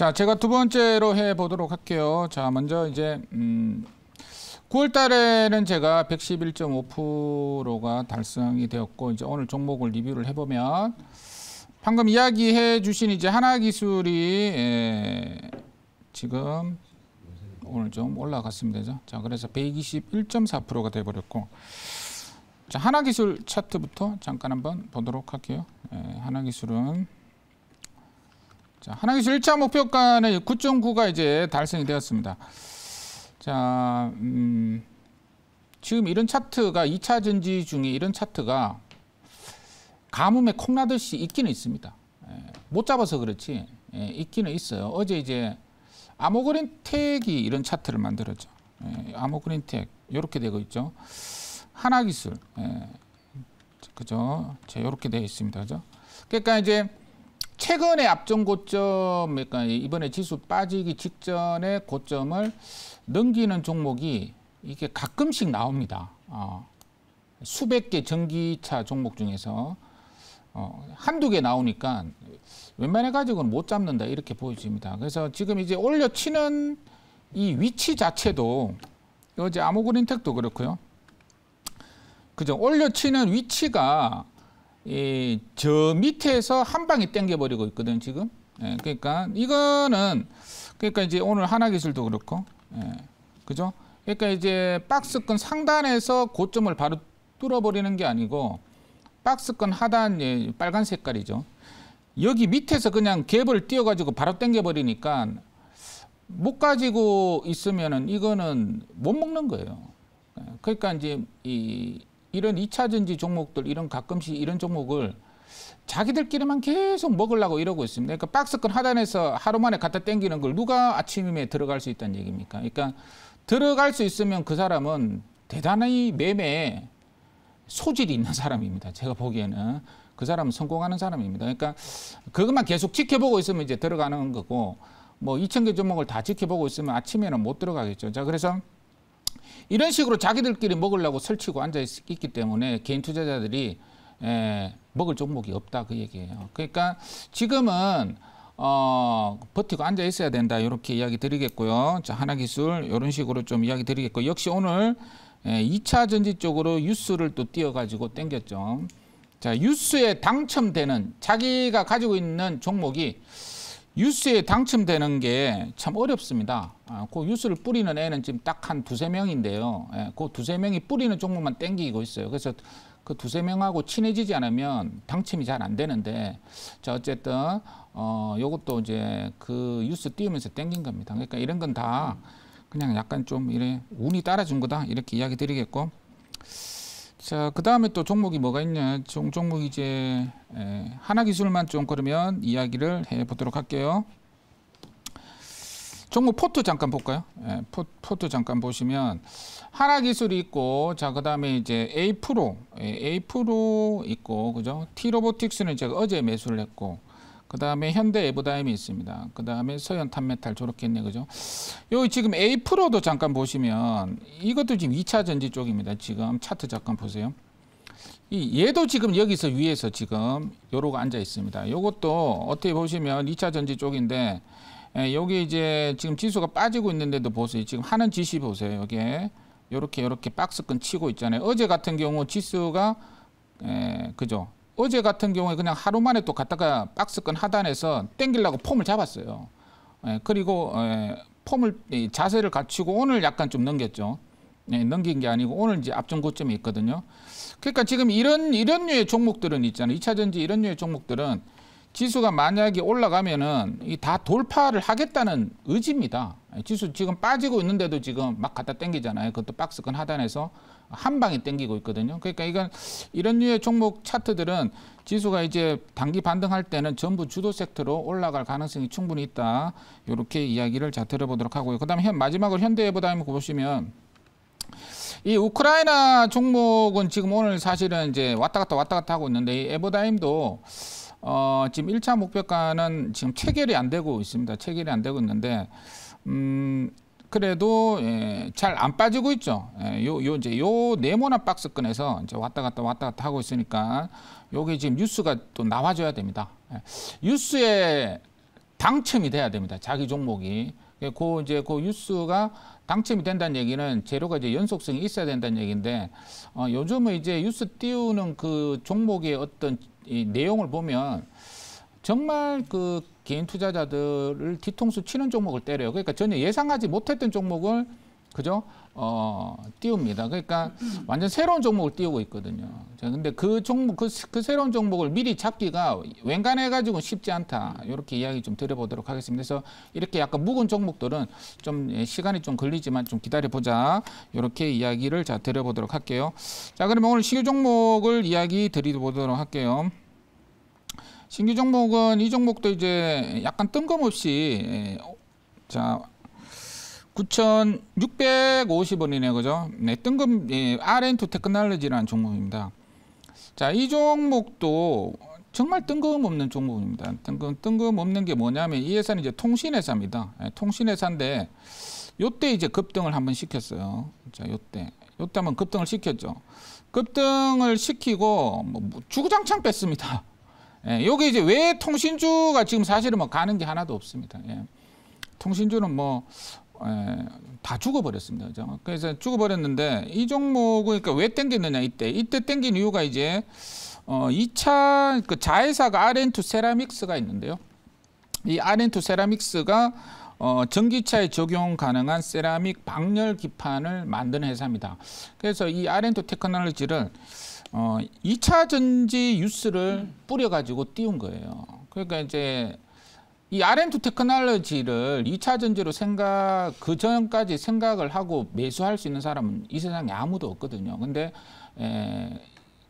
자, 제가 두 번째로 해 보도록 할게요. 자, 먼저 이제 음 9월 달에는 제가 111.5%가 달성이 되었고 이제 오늘 종목을 리뷰를 해 보면 방금 이야기해 주신 이제 하나 기술이 예, 지금 오늘 좀 올라갔습니다. 자, 그래서 121.4%가 돼 버렸고 자, 하나 기술 차트부터 잠깐 한번 보도록 할게요. 예, 하나 기술은 자, 하나기술 1차 목표가는 9.9가 이제 달성이 되었습니다. 자, 음, 지금 이런 차트가 2차 전지 중에 이런 차트가 가뭄에 콩나듯이 있기는 있습니다. 예, 못 잡아서 그렇지 예, 있기는 있어요. 어제 이제 아모그린텍이 이런 차트를 만들었죠. 아모그린텍 예, 이렇게 되고 있죠. 하나기술 그죠? 이렇게 되어 있습니다. 그죠? 그러니까 이제 최근에 앞전 고점, 그러니까 이번에 지수 빠지기 직전에 고점을 넘기는 종목이 이게 가끔씩 나옵니다. 어, 수백 개 전기차 종목 중에서 어, 한두 개 나오니까 웬만해 가지고는 못 잡는다 이렇게 보여집니다. 그래서 지금 이제 올려치는 이 위치 자체도 어제 아모그린텍도 그렇고요. 그죠? 올려치는 위치가 이저 밑에서 한 방에 땡겨버리고 있거든 지금. 예, 그러니까 이거는 그러니까 이제 오늘 하나기술도 그렇고, 예, 그죠? 그러니까 이제 박스권 상단에서 고점을 바로 뚫어버리는 게 아니고 박스권 하단 예, 빨간 색깔이죠. 여기 밑에서 그냥 갭을 띄워가지고 바로 땡겨버리니까 못 가지고 있으면은 이거는 못 먹는 거예요. 예, 그러니까 이제 이 이런 2차전지 종목들 이런 가끔씩 이런 종목을 자기들끼리만 계속 먹으려고 이러고 있습니다. 그러니까 박스권 하단에서 하루 만에 갖다 땡기는 걸 누가 아침에 들어갈 수 있다는 얘기입니까? 그러니까 들어갈 수 있으면 그 사람은 대단히 매매 소질이 있는 사람입니다. 제가 보기에는. 그 사람은 성공하는 사람입니다. 그러니까 그것만 계속 지켜보고 있으면 이제 들어가는 거고 뭐 2천 개 종목을 다 지켜보고 있으면 아침에는 못 들어가겠죠. 자, 그래서 이런 식으로 자기들끼리 먹으려고 설치고 앉아 있, 기 때문에 개인 투자자들이 에, 예, 먹을 종목이 없다 그 얘기예요. 그러니까 지금은 어, 버티고 앉아 있어야 된다 이렇게 이야기 드리겠고요. 자, 하나 기술 이런 식으로 좀 이야기 드리겠고 역시 오늘 예, 2차 전지 쪽으로 유스를 또 띄어가지고 땡겼죠. 자, 유스에 당첨되는 자기가 가지고 있는 종목이 뉴스에 당첨되는 게 참 어렵습니다. 아, 그 뉴스를 뿌리는 애는 지금 딱 한 두세 명인데요. 예, 그 두세 명이 뿌리는 종목만 땡기고 있어요. 그래서 그 두세 명하고 친해지지 않으면 당첨이 잘 안 되는데 자 어쨌든 어 요것도 이제 그 뉴스 띄우면서 땡긴 겁니다. 그러니까 이런 건 다 그냥 약간 좀 이래 운이 따라준 거다 이렇게 이야기 드리겠고 자, 그 다음에 또 종목이 뭐가 있냐. 종, 종목 이제 에, 예, 하나 기술만 좀 그러면 이야기를 해보도록 할게요. 종목 포트 잠깐 볼까요? 예, 포, 포트 잠깐 보시면 하나 기술이 있고 자 그다음에 이제 A 프로, 예, A 프로 있고 그죠? T 로보틱스는 제가 어제 매수를 했고 그 다음에 현대 에보다임이 있습니다. 그 다음에 서현 탄메탈 저렇게 있네 그죠? 여기 지금 A 프로도 잠깐 보시면 이것도 지금 2차 전지 쪽입니다. 지금 차트 잠깐 보세요. 이 얘도 지금 여기서 위에서 지금 요러고 앉아 있습니다. 요것도 어떻게 보시면 2차 전지 쪽인데 예, 여기 이제 지금 지수가 빠지고 있는데도 보세요. 지금 하는 지시 보세요. 여기에 요렇게 요렇게 박스끈 치고 있잖아요. 어제 같은 경우 지수가 예, 그죠? 어제 같은 경우에 그냥 하루 만에 또 갔다가 박스권 하단에서 땡길라고 폼을 잡았어요. 예, 그리고 예, 폼을 자세를 갖추고 오늘 약간 좀 넘겼죠. 예, 넘긴 게 아니고 오늘 이제 앞전 고점이 있거든요. 그러니까 지금 이런 이런 류의 종목들은 있잖아요. 이차전지 이런 류의 종목들은 지수가 만약에 올라가면은 이 다 돌파를 하겠다는 의지입니다. 지수 지금 빠지고 있는데도 지금 막 갖다 땡기잖아요. 그것도 박스권 하단에서 한 방에 땡기고 있거든요. 그러니까 이건 이런 류의 종목 차트들은 지수가 이제 단기 반등할 때는 전부 주도 섹터로 올라갈 가능성이 충분히 있다. 이렇게 이야기를 자 들어보도록 하고요. 그다음에 현 마지막으로 현대에보다면 보시면 이 우크라이나 종목은 지금 오늘 사실은 이제 왔다 갔다 왔다 갔다 하고 있는데 이 에버다임도 어, 지금 1차 목표가는 지금 체결이 안 되고 있습니다. 체결이 안 되고 있는데 음, 그래도 예, 잘안 빠지고 있죠. 예, 요, 요 이제 요 네모난 박스권에서 이제 왔다 갔다 왔다 갔다 하고 있으니까 요게 지금 뉴스가 또 나와줘야 됩니다. 예, 뉴스에 당첨이 돼야 됩니다. 자기 종목이. 그 이제 그 뉴스가 당첨이 된다는 얘기는 재료가 이제 연속성이 있어야 된다는 얘기인데 어, 요즘은 이제 뉴스 띄우는 그 종목의 어떤 이 내용을 보면 정말 그 개인 투자자들을 뒤통수 치는 종목을 때려요. 그러니까 전혀 예상하지 못했던 종목을 그죠? 어, 띄웁니다. 그러니까 완전 새로운 종목을 띄우고 있거든요. 자, 근데 그 종목, 그, 그 새로운 종목을 미리 잡기가 웬간해 가지고 쉽지 않다. 이렇게 이야기 좀 드려보도록 하겠습니다. 그래서 이렇게 약간 묵은 종목들은 좀 예, 시간이 좀 걸리지만 좀 기다려보자. 이렇게 이야기를 자 드려보도록 할게요. 자, 그러면 오늘 신규 종목을 이야기 드리도록 할게요. 신규 종목은 이 종목도 이제 약간 뜬금없이 예, 자 9,650원이네요. 그죠? 네, 뜬금 예, RN2 테크놀로지라는 종목입니다. 자, 이 종목도 정말 뜬금없는 종목입니다. 뜬금, 뜬금없는 게 뭐냐면 이 회사는 이제 통신회사입니다. 예, 통신회사인데 요때 이제 급등을 한번 시켰어요. 자, 요때. 요 때 한번 급등을 시켰죠. 급등을 시키고 뭐, 뭐 주구장창 뺐습니다. 예, 요게 이제 왜 통신주가 지금 사실은 뭐 가는 게 하나도 없습니다. 예. 통신주는 뭐 에, 예, 다 죽어버렸습니다. 그래서 죽어버렸는데 이 종목을 그러니까 왜 땡겼느냐 이때 이때 땡긴 이유가 이제 어, 2차 그 자회사가 아렌투 세라믹스가 있는데요. 이 아렌투 세라믹스가 어, 전기차에 적용 가능한 세라믹 방열 기판을 만드는 회사입니다. 그래서 이 아렌투 테크놀로지를 어, 2차 전지 유스를 뿌려가지고 띄운 거예요. 그러니까 이제 이 RM2 테크놀로지를 2차 전지로 생각 그 전까지 생각을 하고 매수할 수 있는 사람은 이 세상에 아무도 없거든요. 근데 에,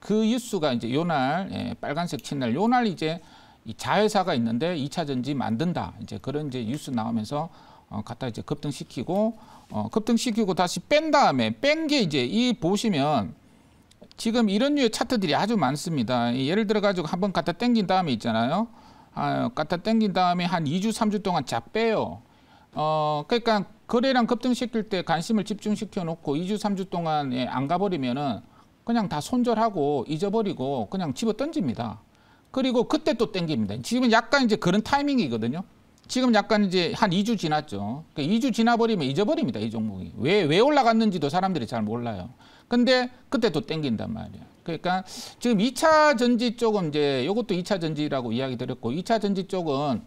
그 뉴스가 이제 요날 에, 빨간색 친날 요날 이제 이 자회사가 있는데 2차 전지 만든다. 이제 그런 이제 뉴스 나오면서 어, 갖다 이제 급등시키고 어, 급등시키고 다시 뺀 다음에 뺀 게 이제 이 보시면 지금 이런 류의 차트들이 아주 많습니다. 예를 들어 가지고 한번 갖다 땡긴 다음에 있잖아요. 아, 갖다 땡긴 다음에 한 이 주 삼 주 동안 자 빼요. 어, 그러니까 거래량 급등시킬 때 관심을 집중시켜 놓고 이 주 삼 주 동안 안 가버리면은 그냥 다 손절하고 잊어버리고 그냥 집어 던집니다. 그리고 그때 또 땡깁니다. 지금은 약간 이제 그런 타이밍이거든요. 지금 약간 이제 한 이 주 지났죠. 그러니까 2주 지나버리면 잊어버립니다. 이 종목이. 왜, 왜 올라갔는지도 사람들이 잘 몰라요. 근데 그때 또 땡긴단 말이에요. 그러니까 지금 2차 전지 쪽은 이제 이것도 2차 전지라고 이야기 드렸고 2차 전지 쪽은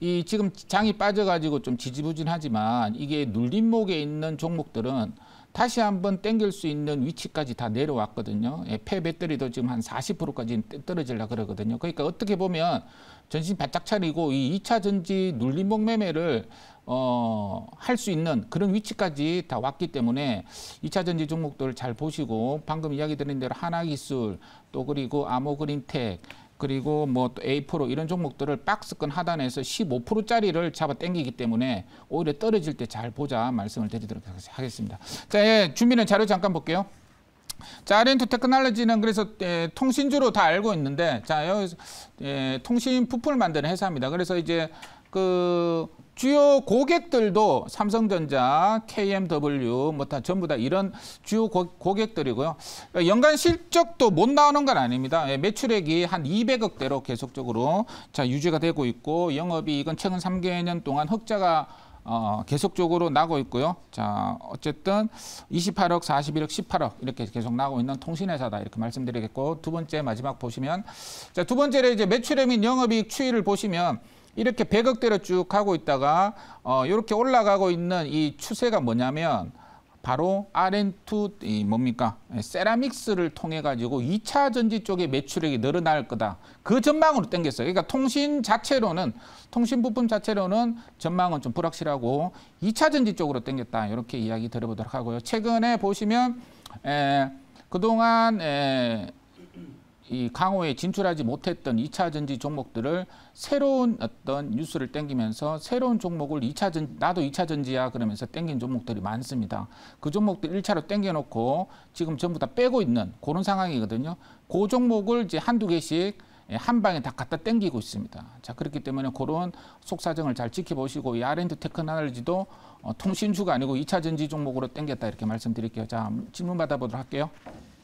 이 지금 장이 빠져가지고 좀 지지부진하지만 이게 눌림목에 있는 종목들은 다시 한번 땡길 수 있는 위치까지 다 내려왔거든요. 예, 폐 배터리도 지금 한 40%까지 떨어질라 그러거든요. 그러니까 어떻게 보면 전신 바짝 차리고 이 2차 전지 눌림목 매매를 어, 할 수 있는 그런 위치까지 다 왔기 때문에 2차 전지 종목들 잘 보시고 방금 이야기 드린 대로 하나기술 또 그리고 암호그린텍 그리고 뭐또 A4로 이런 종목들을 박스권 하단에서 15%짜리를 잡아 당기기 때문에 오히려 떨어질 때 잘 보자 말씀을 드리도록 하겠습니다. 자, 예, 준비는 자료 잠깐 볼게요. 자, RN투텍 테크놀로지는 그래서 에, 예, 통신주로 다 알고 있는데 자, 여기서 에, 예, 통신 부품을 만드는 회사입니다. 그래서 이제 그 주요 고객들도 삼성전자, KMW 뭐 다 전부 다 이런 주요 고, 고 객들이고요 그러니까 연간 실적도 못 나오는 건 아닙니다. 예, 매출액이 한 200억대로 계속적으로 자 유지가 되고 있고 영업이 이건 최근 3개년 동안 흑자가 어, 계속적으로 나고 있고요. 자, 어쨌든 28억, 41억, 18억 이렇게 계속 나고 있는 통신회사다 이렇게 말씀드리겠고 두 번째 마지막 보시면 자, 두 번째로 이제 매출액 및 영업이익 추이를 보시면 이렇게 100억대로 쭉 가고 있다가 어, 이렇게 올라가고 있는 이 추세가 뭐냐면 바로 RN2 이 뭡니까 예, 세라믹스를 통해 가지고 2차 전지 쪽의 매출액이 늘어날 거다. 그 전망으로 땡겼어요. 그러니까 통신 자체로는 통신 부품 자체로는 전망은 좀 불확실하고 2차 전지 쪽으로 땡겼다. 이렇게 이야기 들어보도록 하고요. 최근에 보시면 에, 예, 그동안 에, 예, 이 강호에 진출하지 못했던 2차 전지 종목들을 새로운 어떤 뉴스를 땡기면서 새로운 종목을 2차 전 나도 2차 전지야 그러면서 땡긴 종목들이 많습니다. 그 종목들 1차로 땡겨놓고 지금 전부 다 빼고 있는 그런 상황이거든요. 그 종목을 이제 한두 개씩 예, 한 방에 다 갖다 땡기고 있습니다. 자 그렇기 때문에 그런 속사정을 잘 지켜보시고 이 R&D 테크놀로지도 어, 통신주가 아니고 2차 전지 종목으로 땡겼다 이렇게 말씀드릴게요. 자 질문 받아보도록 할게요.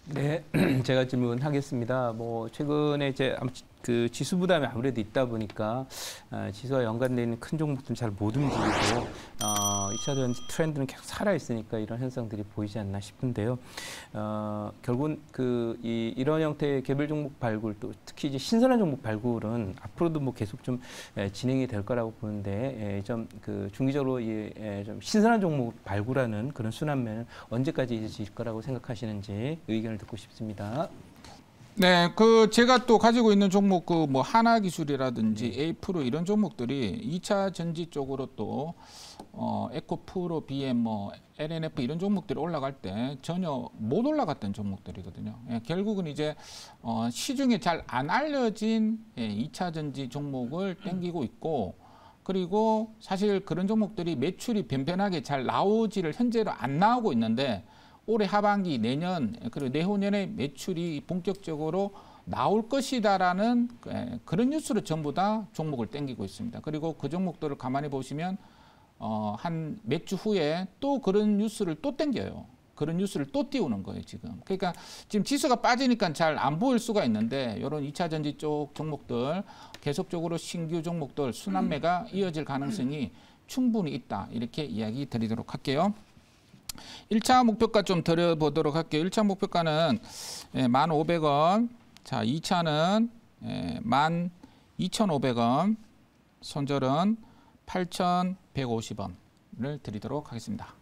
네, 제가 질문하겠습니다. 뭐 최근에 이제 그 지수 부담이 아무래도 있다 보니까 어, 지수와 연관돼 있는 큰 종목들은 잘 못 움직이고 어, 아, 2차 전지 트렌드는 계속 살아 있으니까 이런 현상들이 보이지 않나 싶은데요. 어, 결국은 그 이, 이런 형태의 개별 종목 발굴 또 특히 이제 신선한 종목 발굴은 앞으로도 뭐 계속 좀 예, 진행이 될 거라고 보는데 예, 좀그 중기적으로 예, 예, 좀 신선한 종목 발굴하는 그런 순환면은 언제까지 이어질 거라고 생각하시는지 의견을 듣고 싶습니다. 네, 그 제가 또 가지고 있는 종목 그 뭐 하나 기술이라든지 에이프로 네. 이런 종목들이 이차 전지 쪽으로 또 어, 에코프로 BM 뭐 LNF 이런 종목들이 올라갈 때 전혀 못 올라갔던 종목들이거든요. 예, 결국은 이제 어, 시중에 잘 안 알려진 예, 2차 전지 종목을 음. 땡기고 있고 그리고 사실 그런 종목들이 매출이 변변하게 잘 나오지를 현재로 안 나오고 있는데 올해 하반기 내년 그리고 내후년에 매출이 본격적으로 나올 것이다라는 그런 뉴스로 전부 다 종목을 땡기고 있습니다. 그리고 그 종목들을 가만히 보시면 어, 한 몇 주 후에 또 그런 뉴스를 또 땡겨요. 그런 뉴스를 또 띄우는 거예요, 지금. 그러니까 지금 지수가 빠지니까 잘 안 보일 수가 있는데 이런 2차 전지 쪽 종목들 계속적으로 신규 종목들 순환매가 음. 이어질 가능성이 충분히 있다. 이렇게 이야기 드리도록 할게요. 1차 목표가 좀드려보도록 할게요. 1차 목표가는 1,500원, 예, 자 2차는 12,500원, 예, 손절은 8,150원을 드리도록 하겠습니다.